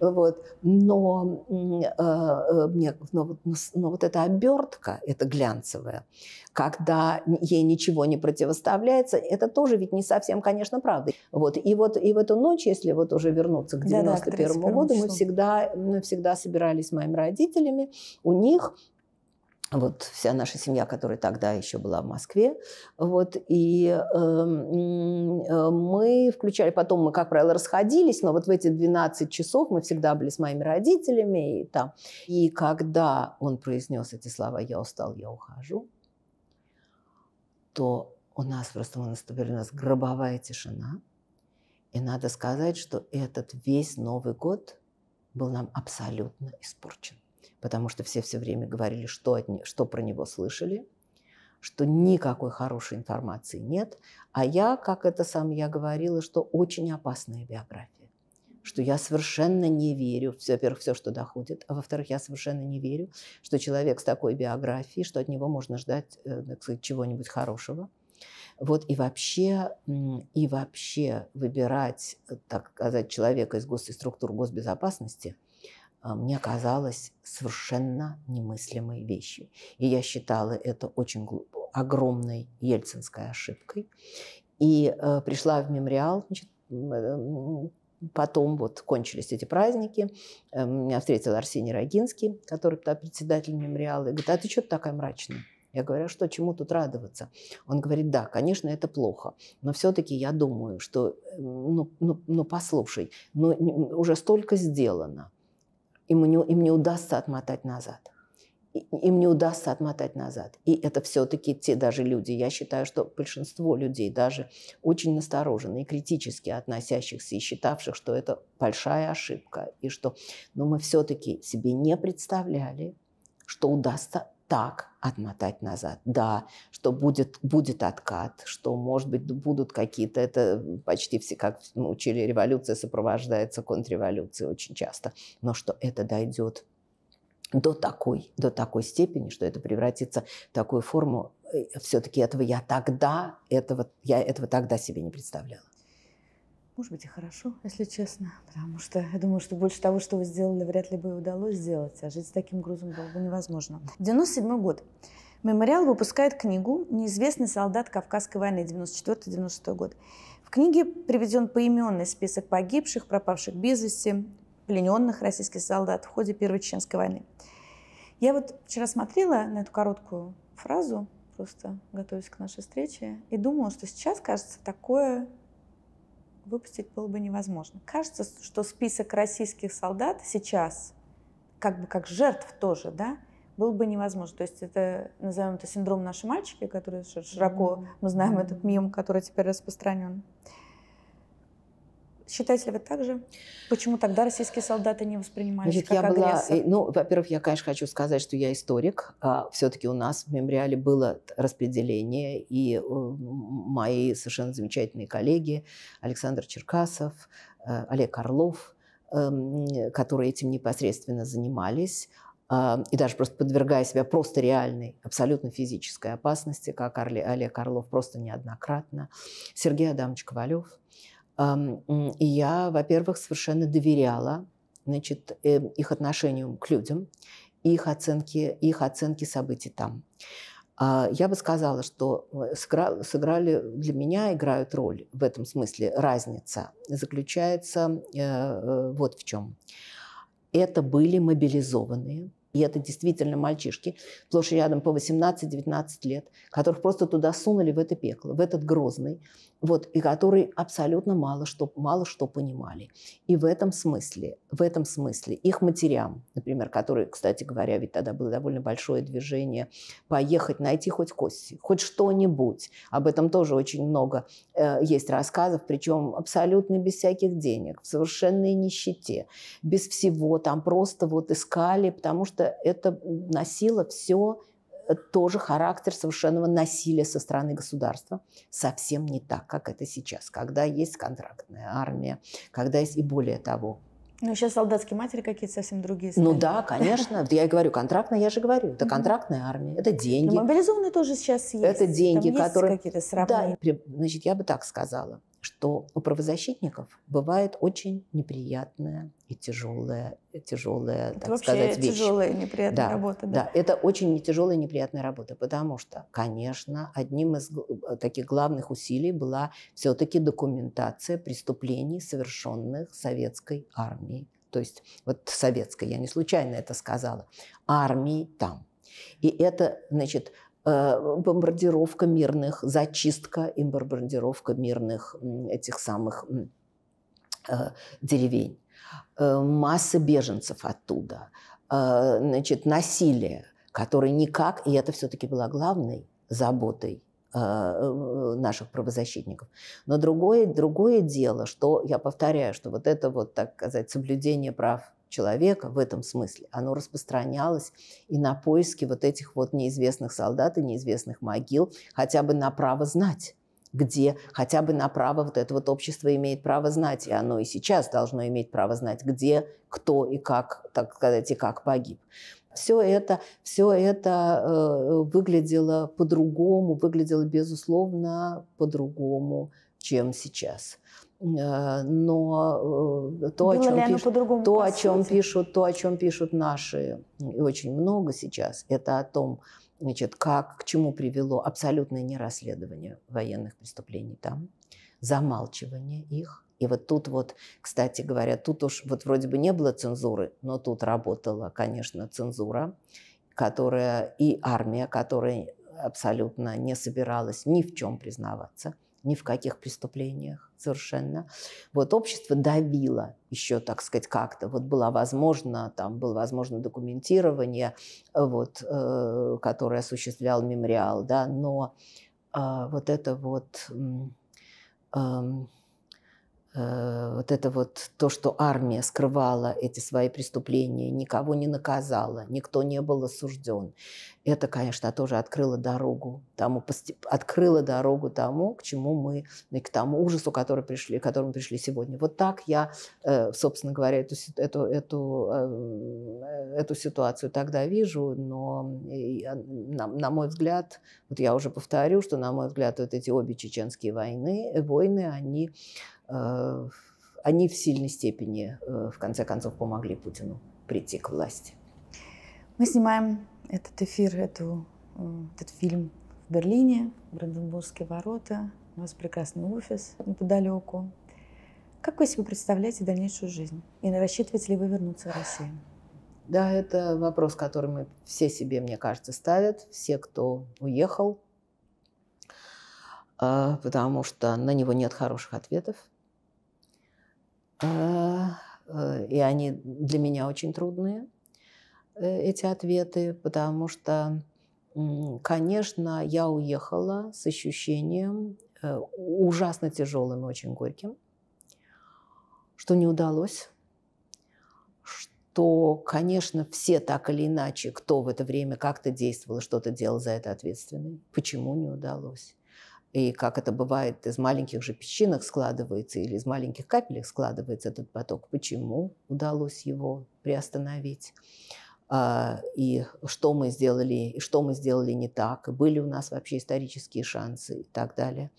Вот но, э, э, но, но вот эта обертка, эта глянцевая, когда ей ничего не противоставляется, это тоже ведь не совсем, конечно, правда. Вот. И, вот, и в эту ночь, если вот уже вернуться к 91 да, да, году, мы всегда, мы всегда собирались с моими родителями, у них вот вся наша семья, которая тогда еще была в Москве, вот, и эм, э, мы включали, потом мы, как правило, расходились, но вот в эти 12 часов мы всегда были с моими родителями и там. И когда он произнес эти слова «я устал, я ухожу», то у нас просто мы у нас гробовая тишина. И надо сказать, что этот весь Новый год был нам абсолютно испорчен потому что все все время говорили, что, от не, что про него слышали, что никакой хорошей информации нет. А я, как это сам я говорила, что очень опасная биография, что я совершенно не верю, во-первых, все, что доходит, а во-вторых, я совершенно не верю, что человек с такой биографией, что от него можно ждать, э, так сказать, чего-нибудь хорошего. Вот и вообще, и вообще выбирать, э, так сказать, человека из госструктур госбезопасности – а, мне казалось совершенно немыслимой вещью. И я считала это очень огромной ельцинской ошибкой. И э, пришла в мемориал, значит, э, потом вот кончились эти праздники, э, меня встретил Арсений Рогинский, который тогда председатель мемориала, и говорит, а ты что такая мрачная? Я говорю, «А что, чему тут радоваться? Он говорит, да, конечно, это плохо, но все-таки я думаю, что, э, ну, ну, ну послушай, ну, уже столько сделано, им не, им не удастся отмотать назад. Им не удастся отмотать назад. И это все-таки те даже люди. Я считаю, что большинство людей даже очень настороженные, и критически относящихся и считавших, что это большая ошибка. И что но ну, мы все-таки себе не представляли, что удастся так отмотать назад. Да, что будет, будет откат, что, может быть, будут какие-то, это почти все, как мы ну, учили, революция сопровождается контрреволюцией очень часто, но что это дойдет до такой, до такой степени, что это превратится в такую форму, э, все-таки этого я тогда, этого, я этого тогда себе не представляла. Может быть, и хорошо, если честно, потому что я думаю, что больше того, что вы сделали, вряд ли бы и удалось сделать, а жить с таким грузом было бы невозможно. 97 год. Мемориал выпускает книгу «Неизвестный солдат Кавказской войны» 94-96 год. В книге приведен поименный список погибших, пропавших без вести, плененных российских солдат в ходе Первой Чеченской войны. Я вот вчера смотрела на эту короткую фразу, просто готовясь к нашей встрече, и думала, что сейчас, кажется, такое выпустить было бы невозможно. Кажется, что список российских солдат сейчас, как бы как жертв тоже, да, был бы невозможно. То есть это, назовем это синдром нашей мальчики, который широко, мы знаем этот мем, который теперь распространен. mm Считаете ли вы так же? Почему тогда российские солдаты не воспринимались Значит, как я Была, э, ну, во-первых, я, конечно, хочу сказать, что я историк. А, все-таки у нас в мемориале было распределение, и э, мои совершенно замечательные коллеги Александр Черкасов, э, Олег Орлов, эм, которые этим непосредственно занимались, а, и даже просто подвергая себя просто реальной, абсолютно физической опасности, как Олег Орлов просто неоднократно, Сергей Адамович Ковалев – и я, во-первых, совершенно доверяла значит, э, их отношению к людям, их оценке, их оценке событий там. А, я бы сказала, что э, сыграли для меня играют роль в этом смысле разница заключается э, вот в чем. Это были мобилизованные, и это действительно мальчишки, сплошь рядом по 18-19 лет, которых просто туда сунули в это пекло, в этот грозный, вот, и которые абсолютно мало что, мало что понимали. И в этом смысле, в этом смысле их матерям, например, которые, кстати говоря, ведь тогда было довольно большое движение, поехать, найти хоть кости, хоть что-нибудь. Об этом тоже очень много э, есть рассказов, причем абсолютно без всяких денег, в совершенной нищете, без всего, там просто вот искали, потому что это носило все тоже характер совершенного насилия со стороны государства. Совсем не так, как это сейчас, когда есть контрактная армия, когда есть и более того. Ну, сейчас солдатские матери какие-то совсем другие. Ну стали. Ну да, конечно. Я и говорю, контрактная, я же говорю. Это контрактная армия, это ну, деньги. Но мобилизованные тоже сейчас есть. Это деньги, Там есть которые... какие-то сравнения? Да, значит, я бы так сказала что у правозащитников бывает очень неприятная и тяжелая, тяжелая это так вообще сказать, вещь. тяжелая неприятная да, работа. Да. да, это очень тяжелая неприятная работа, потому что, конечно, одним из э, таких главных усилий была все-таки документация преступлений, совершенных советской армией. То есть вот советской, я не случайно это сказала, армией там. И это, значит, Э, бомбардировка мирных, зачистка и бомбардировка мирных этих самых э, деревень, э, масса беженцев оттуда, значит, насилие, которое никак, и это все-таки была главной заботой наших правозащитников. Но другое, другое дело, что, я повторяю, что вот это вот, так сказать, соблюдение прав человека в этом смысле, оно распространялось и на поиски вот этих вот неизвестных солдат и неизвестных могил, хотя бы на право знать где хотя бы на право вот это вот общество имеет право знать, и оно и сейчас должно иметь право знать, где, кто и как, так сказать, и как погиб. Все это, все это э, выглядело по-другому, выглядело, безусловно, по-другому, чем сейчас. Э, но э, то, о чем, пишут, то о чем пишут, то, о чем пишут наши, ну, и очень много сейчас, это о том, значит, как, к чему привело абсолютное нерасследование военных преступлений там, замалчивание их. И вот тут вот, кстати говоря, тут уж вот вроде бы не было цензуры, но тут работала, конечно, цензура, которая и армия, которая абсолютно не собиралась ни в чем признаваться – ни в каких преступлениях совершенно. Вот общество давило еще, так сказать, как-то. Вот было возможно, там было возможно документирование, вот, э, которое осуществлял мемориал, да, но э, вот это вот... Эм, э, вот это вот то, что армия скрывала эти свои преступления, никого не наказала, никто не был осужден, это, конечно, тоже открыло дорогу тому, открыло дорогу тому, к чему мы, и к тому ужасу, который пришли, к которому пришли сегодня. Вот так я, э, собственно говоря, эту, эту, эту, эм, э, эту ситуацию тогда вижу, но, э, на, на мой взгляд, вот я уже повторю, что, на мой взгляд, вот эти обе чеченские войны, войны, они, они в сильной степени, в конце концов, помогли Путину прийти к власти. Мы снимаем этот эфир, эту, э, этот фильм в Берлине, Бранденбургские ворота. У вас прекрасный офис неподалеку. Как вы себе представляете дальнейшую жизнь? И рассчитываете ли вы вернуться в Россию? Да, это вопрос, который мы все себе, мне кажется, ставят, все, кто уехал, э, потому что на него нет хороших ответов. Э, и они для меня очень трудные. Э, эти ответы, потому что, конечно, я уехала с ощущением э, ужасно тяжелым и очень горьким, что не удалось, что, конечно, все так или иначе, кто в это время как-то действовал, что-то делал за это ответственный. Почему не удалось? И как это бывает, из маленьких же песчинок складывается или из маленьких капелек складывается этот поток. Почему удалось его приостановить? А, и что мы сделали, и что мы сделали не так, были у нас вообще исторические шансы и так далее.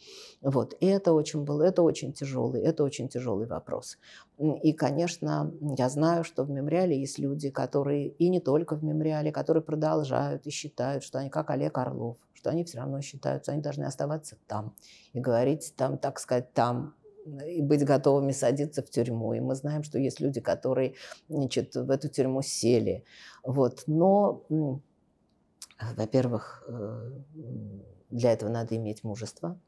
Вот. И это очень был это очень тяжелый, это очень тяжелый вопрос. И, конечно, я знаю, что в мемориале есть люди, которые, и не только в мемориале, которые продолжают и считают, что они, как Олег Орлов, что они все равно считают, что они должны оставаться там и говорить там, так сказать, там, и быть готовыми садиться в тюрьму. И мы знаем, что есть люди, которые значит, в эту тюрьму сели. Вот. Но, э, во-первых, э, для этого надо иметь мужество.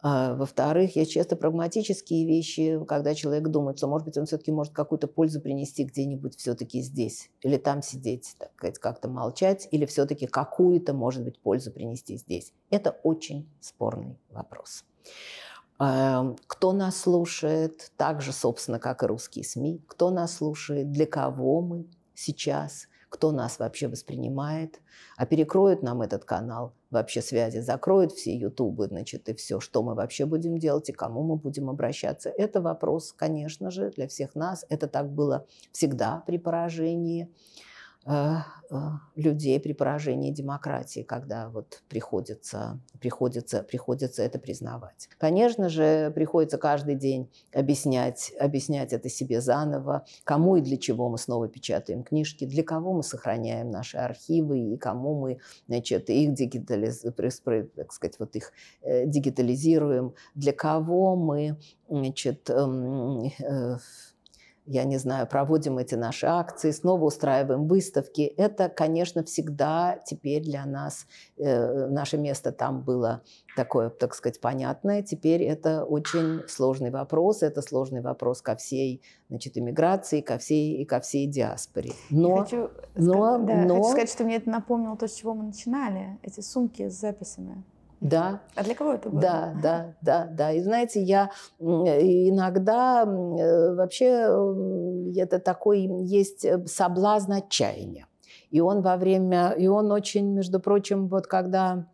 А, во-вторых, есть часто прагматические вещи, когда человек думает, что, может быть, он все-таки может какую-то пользу принести где-нибудь все-таки здесь. Или там сидеть, так сказать, как-то молчать. Или все-таки какую-то, может быть, пользу принести здесь. Это очень спорный вопрос. Эм, кто нас слушает, так же, собственно, как и русские СМИ, кто нас слушает, для кого мы сейчас, кто нас вообще воспринимает, а перекроют нам этот канал вообще связи, закроют все ютубы, значит, и все, что мы вообще будем делать и кому мы будем обращаться. Это вопрос, конечно же, для всех нас. Это так было всегда при поражении Э, э, людей при поражении демократии, когда вот приходится, приходится, приходится это признавать. Конечно же, приходится каждый день объяснять, объяснять это себе заново, кому и для чего мы снова печатаем книжки, для кого мы сохраняем наши архивы и кому мы значит, их, дигитализ... так сказать, вот их э, дигитализируем, для кого мы значит, эм, я не знаю, проводим эти наши акции, снова устраиваем выставки. Это, конечно, всегда теперь для нас, э, наше место там было такое, так сказать, понятное. Теперь это очень сложный вопрос. Это сложный вопрос ко всей значит, иммиграции, ко всей, и ко всей диаспоре. Но, хочу, но, сказать, да, но... хочу сказать, что мне это напомнило то, с чего мы начинали, эти сумки с записями. Да. А для кого это было? Да, да, да, да. И знаете, я иногда э, вообще э, это такой есть э, соблазн отчаяния. И он во время, и он очень, между прочим, вот когда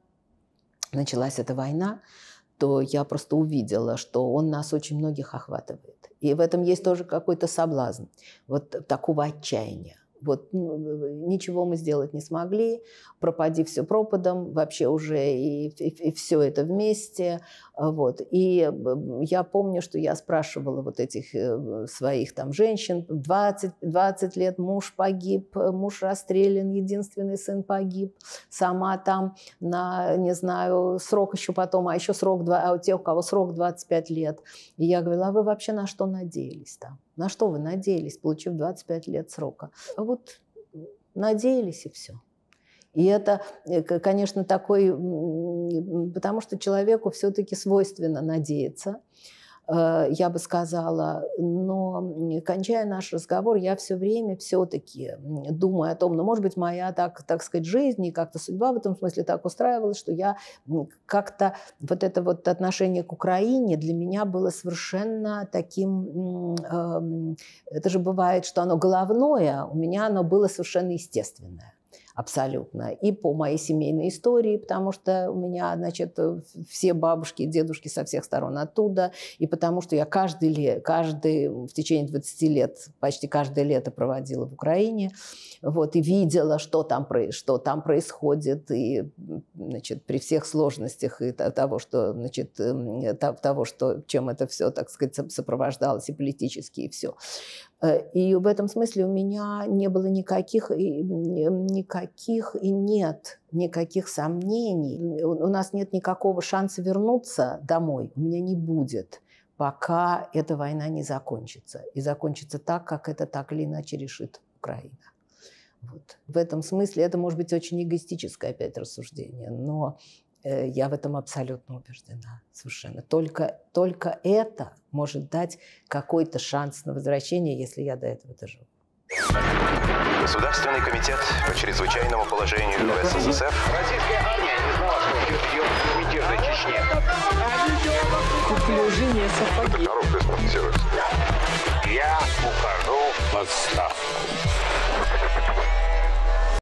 началась эта война, то я просто увидела, что он нас очень многих охватывает. И в этом есть тоже какой-то соблазн, вот такого отчаяния. Вот ну, ничего мы сделать не смогли, пропади все пропадом, вообще уже и, и, и все это вместе. А, вот. И я помню, что я спрашивала вот этих э, своих там женщин, 20, 20 лет муж погиб, э, муж расстрелян, единственный сын погиб, сама там на, не знаю, срок еще потом, а еще срок, а у тех, у кого срок 25 лет. И я говорила, а вы вообще на что надеялись там? На что вы надеялись, получив 25 лет срока? А вот надеялись и все. И это, э, конечно, такой, потому что человеку все-таки свойственно надеяться э, я бы сказала. Но, кончая наш разговор, я все время все-таки думаю о том, ну, может быть, моя, так, так сказать, жизнь и как-то судьба в этом смысле так устраивалась, что я как-то вот это вот отношение к Украине для меня было совершенно таким... Эм, это же бывает, что оно головное, а у меня оно было совершенно естественное абсолютно. И по моей семейной истории, потому что у меня, значит, э, все бабушки и дедушки со всех сторон оттуда, и потому что я каждый, лет, каждый в течение 20 лет, почти каждое лето проводила в Украине, вот, и видела, что там, что там происходит, и, значит, при всех сложностях и того, что, значит, э, того, что, чем это все, так сказать, сопровождалось и политически, и все. Э, и в этом смысле у меня не было никаких, никаких и нет никаких сомнений. У нас нет никакого шанса вернуться домой. У меня не будет пока эта война не закончится. И закончится так, как это так или иначе решит Украина. Вот. В этом смысле это может быть очень эгоистическое опять рассуждение, но Э, я в этом абсолютно убеждена, совершенно. Только, только это может дать какой-то шанс на возвращение, если я до этого доживу. Государственный комитет по чрезвычайному положению в СССР. Российская армия не знала, что ждет ее в мятежной Чечне. Куплю жене сапоги. Коробка с Я ухожу в отставку.